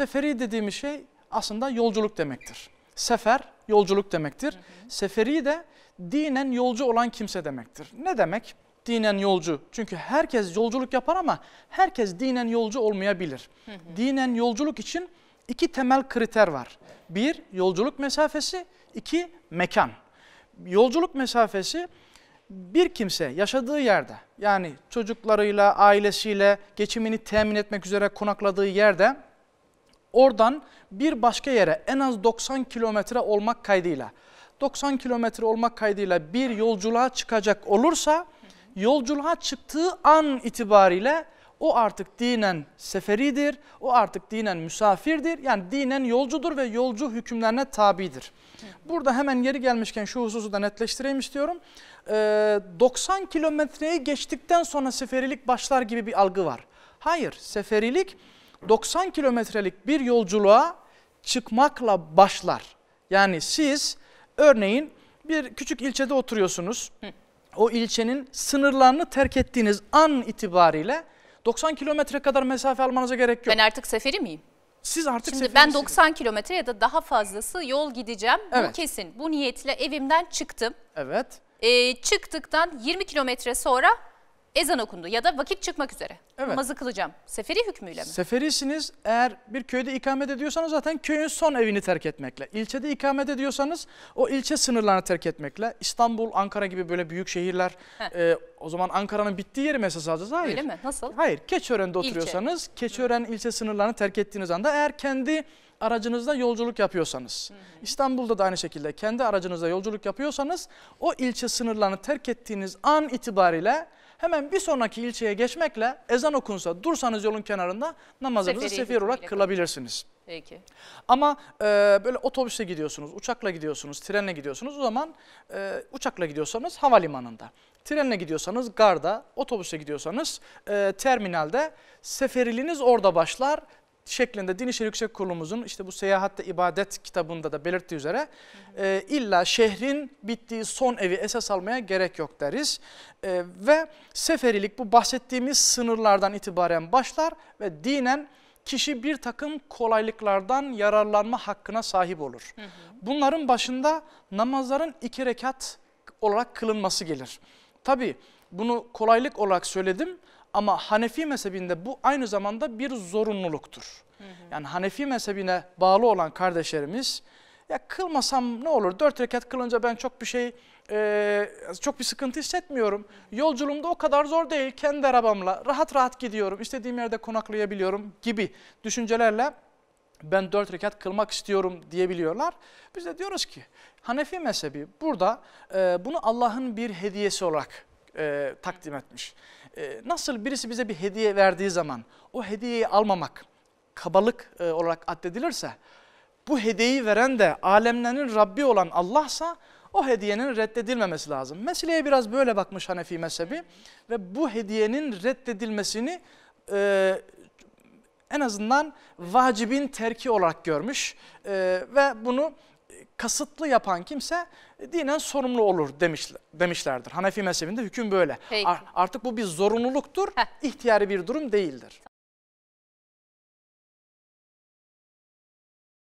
Seferi dediğimiz şey aslında yolculuk demektir. Sefer yolculuk demektir. Hı hı. Seferi de dinen yolcu olan kimse demektir. Ne demek? Dinen yolcu. Çünkü herkes yolculuk yapar ama herkes dinen yolcu olmayabilir. Hı hı. Dinen yolculuk için iki temel kriter var. Bir, yolculuk mesafesi. iki mekan. Yolculuk mesafesi bir kimse yaşadığı yerde yani çocuklarıyla, ailesiyle geçimini temin etmek üzere konakladığı yerde Oradan bir başka yere en az 90 kilometre olmak kaydıyla 90 kilometre olmak kaydıyla bir yolculuğa çıkacak olursa yolculuğa çıktığı an itibariyle o artık dinen seferidir, o artık dinen misafirdir. Yani dinen yolcudur ve yolcu hükümlerine tabidir. Burada hemen yeri gelmişken şu hususu da netleştireyim istiyorum. Ee, 90 kilometreye geçtikten sonra seferilik başlar gibi bir algı var. Hayır, seferilik 90 kilometrelik bir yolculuğa çıkmakla başlar. Yani siz örneğin bir küçük ilçede oturuyorsunuz. O ilçenin sınırlarını terk ettiğiniz an itibariyle 90 kilometre kadar mesafe almanıza gerek yok. Ben artık seferi miyim? Siz artık Şimdi ben 90 kilometre ya da daha fazlası yol gideceğim. Evet. Bu kesin. Bu niyetle evimden çıktım. Evet. Ee, çıktıktan 20 kilometre sonra ezan okundu ya da vakit çıkmak üzere evet. namazı kılacağım. Seferi hükmüyle mi? Seferisiniz eğer bir köyde ikamet ediyorsanız zaten köyün son evini terk etmekle. İlçede ikamet ediyorsanız o ilçe sınırlarını terk etmekle. İstanbul, Ankara gibi böyle büyük şehirler e, o zaman Ankara'nın bittiği yeri mi esas Hayır. Öyle mi? Nasıl? Hayır. Keçören'de oturuyorsanız ilçe. Keçiören ilçe sınırlarını terk ettiğiniz anda eğer kendi aracınızda yolculuk yapıyorsanız, hı hı. İstanbul'da da aynı şekilde kendi aracınızda yolculuk yapıyorsanız o ilçe sınırlarını terk ettiğiniz an itibariyle hemen bir sonraki ilçeye geçmekle ezan okunsa dursanız yolun kenarında namazınızı Seferi sefer olarak kılabilirsiniz. Peki. Ama e, böyle otobüse gidiyorsunuz, uçakla gidiyorsunuz, trenle gidiyorsunuz. O zaman e, uçakla gidiyorsanız havalimanında, trenle gidiyorsanız garda, otobüse gidiyorsanız e, terminalde seferiliğiniz orada başlar şeklinde Din İşleri Yüksek Kurulumuzun işte bu Seyahatte ibadet kitabında da belirttiği üzere E, illa şehrin bittiği son evi esas almaya gerek yok deriz. E, ve seferilik bu bahsettiğimiz sınırlardan itibaren başlar ve dinen kişi bir takım kolaylıklardan yararlanma hakkına sahip olur. Hı hı. Bunların başında namazların iki rekat olarak kılınması gelir. Tabi bunu kolaylık olarak söyledim ama Hanefi mezhebinde bu aynı zamanda bir zorunluluktur. Hı hı. Yani Hanefi mezhebine bağlı olan kardeşlerimiz ya kılmasam ne olur dört rekat kılınca ben çok bir şey e, çok bir sıkıntı hissetmiyorum. Yolculuğumda o kadar zor değil kendi arabamla rahat rahat gidiyorum istediğim yerde konaklayabiliyorum gibi düşüncelerle ben dört rekat kılmak istiyorum diyebiliyorlar. Biz de diyoruz ki Hanefi mezhebi burada e, bunu Allah'ın bir hediyesi olarak e, takdim etmiş. E, nasıl birisi bize bir hediye verdiği zaman o hediyeyi almamak kabalık e, olarak addedilirse bu hediyeyi veren de alemlerin Rabbi olan Allah'sa o hediyenin reddedilmemesi lazım. Meseleye biraz böyle bakmış Hanefi mezhebi ve bu hediyenin reddedilmesini e, en azından vacibin terki olarak görmüş e, ve bunu kasıtlı yapan kimse e, dinen sorumlu olur demişler, demişlerdir. Hanefi mezhebinde hüküm böyle. Peki. Artık bu bir zorunluluktur, Heh. ihtiyari bir durum değildir. Tamam.